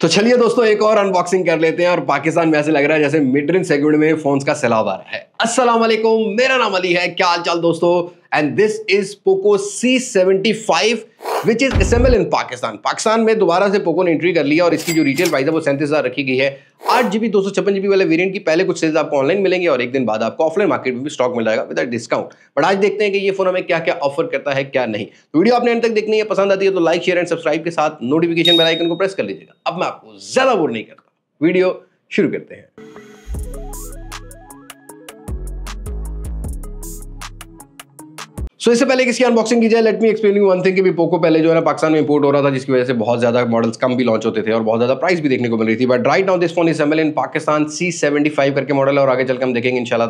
तो चलिए दोस्तों एक और अनबॉक्सिंग कर लेते हैं और पाकिस्तान में ऐसे लग रहा है जैसे रेंज सेगमेंट में फोन्स का सैलाब आ रहा है अस्सलाम वालेकुम मेरा नाम अली है क्या हाल चाल दोस्तों and this is Poco C seventy five which is assemble in Pakistan Pakistan में दोबारा से पोको ने एंट्री कर लिया और इसकी जो रिटेल प्राइस है वो सैंतीस हज़ार रखी गई है आठ जीबी दो सौ छप्पन जीबी वाले वेरियंट की पहले कुछ सेल्स आपको ऑनलाइन मिलेंगे और एक दिन बाद आपको ऑफलाइन मार्केट में भी स्टॉक मिल जाएगा विदाउट डिस्काउंट बट आज देखते हैं कि ये फोन हमें क्या क्या ऑफर करता है क्या नहीं तो वीडियो आपने एंड तक देखनी है पसंद आती है तो लाइक शेयर एंड सब्सक्राइब के साथ नोटिफिकेशन बेल आइकन को प्रेस कर लीजिएगा अब मैं आपको ज़्यादा बोर नहीं करता वीडियो शुरू करते हैं सो तो so, इससे पहले किसी अनबॉक्सिंग की जाए let me you one thing कि भी पोको पहले जो है ना पाकिस्तान में इंपोर्ट हो रहा था जिसकी वजह से बहुत ज्यादा मॉडल्स कम भी लॉन्च होते थे और बहुत ज्यादा प्राइस भी देखने को मिल रही थी but right now this phone is am in Pakistan C seventy five करके मॉडल है और आगे चलकर हम देखेंगे इन शाला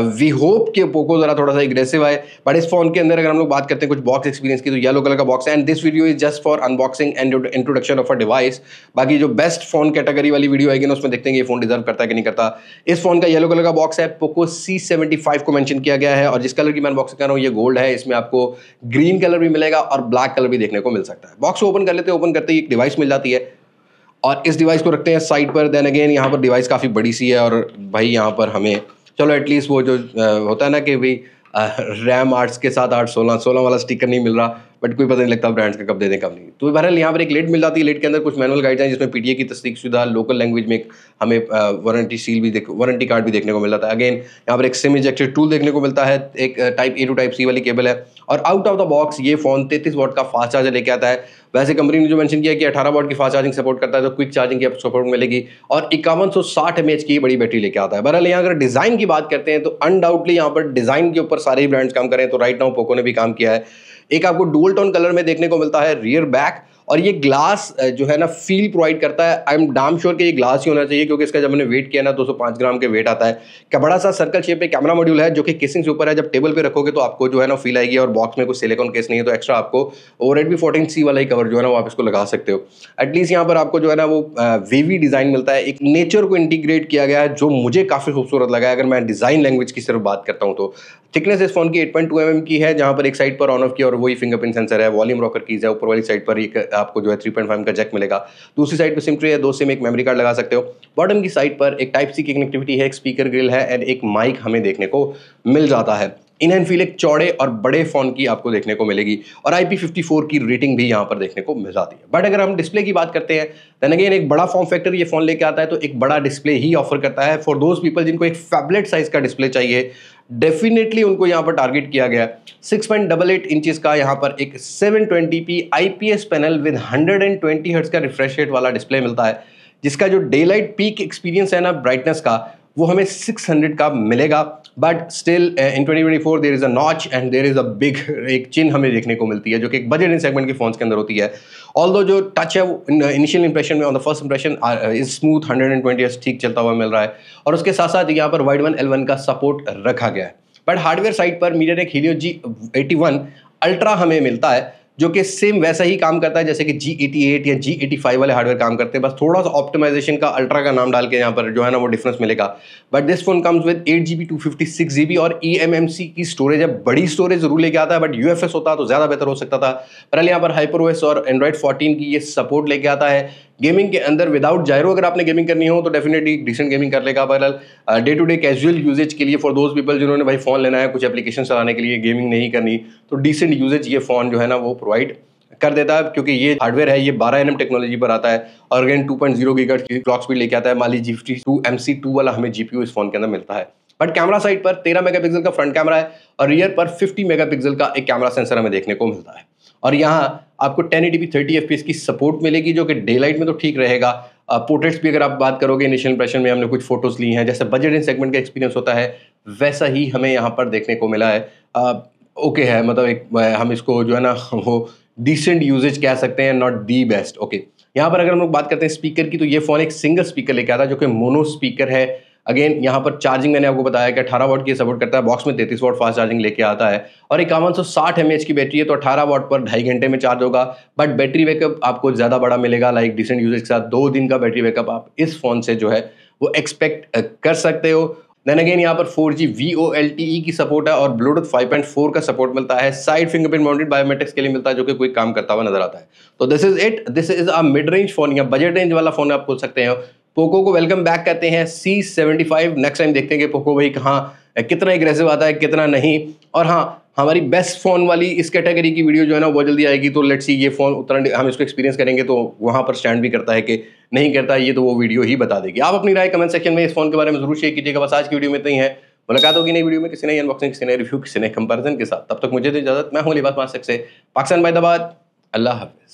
वी होप कि पोको ज़रा थोड़ा सा एग्रेसिव आए बट इस फोन के अंदर अगर हम लोग बात करते हैं कुछ बॉक्स एक्सपीरियंस की तो येलो कलर का box and this video is just for unboxing and introduction of a device बाकी जो बेस्ट फोन कैटेगरी वाली वीडियो आएगी ना उसमें देखते हैं ये फोन डिजर्व करता है कि नहीं करता इस फोन का येलो कलर का बॉक्स है पोको सी को मैंशन किया गया है और जिस कलर की मैं अनबॉक्सिंग कर रहा हूँ ये गोल्ड है इसमें आपको ग्रीन कलर भी मिलेगा और ब्लैक कलर भी देखने को मिल सकता है बॉक्स ओपन कर लेते हैं ओपन करते ही एक डिवाइस मिल जाती है और इस डिवाइस को रखते हैं साइड पर देन अगेन यहाँ पर डिवाइस काफ़ी बड़ी सी है और भाई यहाँ पर हमें चलो एटलीस्ट वो जो होता है ना कि भाई रैम आर्ट्स के साथ आठ सोलह सोलह वाला स्टिकर नहीं मिल रहा बट कोई पता नहीं लगता ब्रांड्स का कब दे दें कब नहीं तो बहरहाल यहाँ पर एक लेट मिल जाती है लेट के अंदर कुछ मैनुअल गाइड हैं जिसमें पीडीए की तस्दीक शुदा लोकल लैंग्वेज में हमें वारंटी सील भी देख वारंटी कार्ड भी देखने को मिल जाता है अगेन यहाँ पर एक सिम इजेक्टेड टूल देखने को मिलता है एक type A to type C वाली केबल है और आउट ऑफ द बॉक्स ये फोन 33 वॉट का फास्ट चार्जर लेके आता है वैसे कंपनी ने जो मेंशन किया कि 18 वॉट की फास्ट चार्जिंग सपोर्ट करता है तो क्विक चार्जिंग की सपोर्ट मिलेगी और इक्यावन सौ साठ की बड़ी बैटरी लेके आता है बहरहाल यहाँ अगर डिज़ाइन की बात करते हैं तो अनडाउटली यहाँ पर डिज़ाइन के ऊपर सारे ब्रांड्स काम करें तो राइट नाउ पोको ने भी काम किया है एक आपको डुअल टोन कलर में देखने को मिलता है रियर बैक और ये ग्लास जो है ना फील प्रोवाइड करता है आई एम डाम श्योर कि ये ग्लास ही होना चाहिए क्योंकि इसका जब मैंने वेट किया ना 205 ग्राम के वेट आता है क्या बड़ा सा सर्कल शेप में कैमरा मॉड्यूल है जो कि केसिंग से ऊपर है जब टेबल पे रखोगे तो आपको जो है ना फील आएगी और बॉक्स में कुछ सिलिकॉन केस नहीं है तो एक्स्ट्रा आपको ओवर भी फोर्टीन सी वाला ही कवर जो है ना वो आप इसको लगा सकते हो एटलीस्ट यहाँ पर आपको जो है ना वो वेवी डिज़ाइन मिलता है एक नेचर को इंटीग्रेट किया गया है जो मुझे काफ़ी खूबसूरत लगा है अगर मैं डिज़ाइन लैंग्वेज की सिर्फ बात करता हूँ तो थिकनेस इस फोन की 8.2 पॉइंट mm की है जहाँ पर एक साइड पर ऑन ऑफ की और वही फिंगरप्रिंट सेंसर है वॉल्यूम रॉकर कीज है ऊपर वाली साइड पर एक आपको जो है 3.5 mm का जैक मिलेगा दूसरी साइड पर सिम ट्री है दो सिम एक मेमोरी कार्ड लगा सकते हो बॉटम की साइड पर एक टाइप सी की कनेक्टिविटी है एक स्पीकर ग्रिल है एंड एक माइक हमें देखने को मिल जाता है इन एंड फील एक चौड़े और बड़े फोन की आपको देखने को मिलेगी और आई की रेटिंग भी यहाँ पर देखने को मिल जाती है बट अगर हम डिस्प्ले की बात करते हैं दैन अगेन एक बड़ा फॉर्म फैक्टर ये फोन लेके आता है तो एक बड़ा डिस्प्ले ही ऑफर करता है फॉर दोज पीपल जिनको एक फैबलेट साइज का डिस्प्ले चाहिए डेफिनेटली उनको यहाँ पर टारगेट किया गया six point double eight inches का यहाँ पर एक seven twenty P I P S panel with hundred and twenty hertz का रिफ्रेश रेट वाला डिस्प्ले मिलता है जिसका जो डे लाइट पीक एक्सपीरियंस है ना ब्राइटनेस का वो हमें सिक्स हंड्रेड का मिलेगा but still in 2024 there is a notch and there is a big एक चिन्ह हमें देखने को मिलती है जो कि एक बजट इन सेगमेंट के फोन्स के अंदर होती है ऑल दो जो टच है वो इनिशियल इंप्रेशन uh, में on the first impression is smooth hundred and twenty ठीक चलता हुआ मिल रहा है और उसके साथ साथ यहाँ पर वाइड वन एल वन का सपोर्ट रखा गया है बट हार्डवेयर साइड पर MediaTek Helio G eighty one ultra हमें मिलता है जो कि सेम वैसा ही काम करता है जैसे कि जी एटी एट या जी एटी फाइव वाले हार्डवेयर काम करते हैं बस थोड़ा सा ऑप्टिमाइजेशन का अल्ट्रा का नाम डाल के यहाँ पर जो है ना वो डिफरेंस मिलेगा but this phone comes with eight G B two fifty six G B और ई एम एम सी की स्टोरेज है बड़ी स्टोरेज जरूर लेके आता है बट यू एफ एस होता तो ज़्यादा बेहतर हो सकता था पर यहाँ पर हाइपर और एंड्रॉइड फोर्टीन की ये सपोर्ट लेके आता है गेमिंग के अंदर विदाउट जायरो अगर आपने गेमिंग करनी हो तो डेफिनेटली डिसेंट गेमिंग कर लेगा बहरहाल day to day casual usage के लिए फॉर दोज पीपल जिन्होंने भाई फ़ोन लेना है कुछ एप्लीकेशन चलाने के लिए गेमिंग नहीं करनी तो डिसेंट यूजेज ये फ़ोन जो है ना वो प्रोवाइड कर देता है क्योंकि ये हार्डवेयर है ये 12 एन टेक्नोलॉजी पर आता है और अगेन टू पॉइंट जीरो की क्लॉक स्पीड लेके आता है Mali G G two M C two वाला हमें जी इस फोन के अंदर मिलता है बट कैमरा साइड पर 13 मेगापिक्सल का फ्रंट कैमरा है और रियर पर 50 मेगापिक्सल का एक कैमरा सेंसर हमें देखने को मिलता है और यहाँ आपको टेन एटी 30 fps की सपोर्ट मिलेगी जो कि डे लाइट में तो ठीक रहेगा पोर्ट्रेट्स भी अगर आप बात करोगे इनिशियल इंप्रेशन में हमने कुछ फोटोज़ ली हैं जैसे बजट इन सेगमेंट का एक्सपीरियंस होता है वैसा ही हमें यहाँ पर देखने को मिला है ओके है मतलब एक हम इसको जो है ना वो डिसेंट यूजेज कह सकते हैं नॉट दी बेस्ट ओके यहाँ पर अगर हम लोग बात करते हैं स्पीकर की तो ये फ़ोन एक सिंगल स्पीकर लेके आता है जो कि मोनो स्पीकर है अगेन यहाँ पर चार्जिंग मैंने आपको बताया कि अठारह वाट की सपोर्ट करता है बॉक्स में तैतीस वाट फास्ट चार्जिंग लेके आता है और इक्यावन सौ साठ की बैटरी है तो अठारह वाट पर ढाई घंटे में चार्ज होगा बट बैटरी बैकअप आपको ज़्यादा बड़ा मिलेगा लाइक डिसेंट यूजेज के साथ दो दिन का बैटरी बैकअप आप इस फ़ोन से जो है वो एक्सपेक्ट कर सकते हो देन अगेन यहाँ पर 4G G V O L T E की सपोर्ट है और ब्लूटूथ 5.4 का सपोर्ट मिलता है साइड फिंगरप्रिंट माउंटेड बायोमेट्रिक्स के लिए मिलता है जो कि कोई काम करता हुआ नजर आता है तो this is it this is a mid range phone या बजट रेंज वाला फोन आप बोल सकते हैं पोको को वेलकम बैक कहते हैं C seventy five next time देखते हैं कि पोको भाई कहाँ कितना एग्रेसिव आता है कितना नहीं और हाँ हमारी बेस्ट फ़ोन वाली इस कैटेगरी की वीडियो जो है ना वो जल्दी आएगी तो लेट्स सी ये फ़ोन उतना हम इसको एक्सपीरियंस करेंगे तो वहाँ पर स्टैंड भी करता है कि नहीं करता है ये तो वो वीडियो ही बता देगी आप अपनी राय कमेंट सेक्शन में इस फोन के बारे में जरूर शेयर कीजिएगा बस आज की वीडियो में तो ही है मुलाकात होगी नई वीडियो में किसी ने अनबॉक्सिंग किसी ने रिव्यू किसी ने कंपेरिजन के साथ तब तक मुझे तो इजाजत मैं हूँ लिबास मास्क से पाकिस्तान बाइदाबाद अल्लाह हाफिज़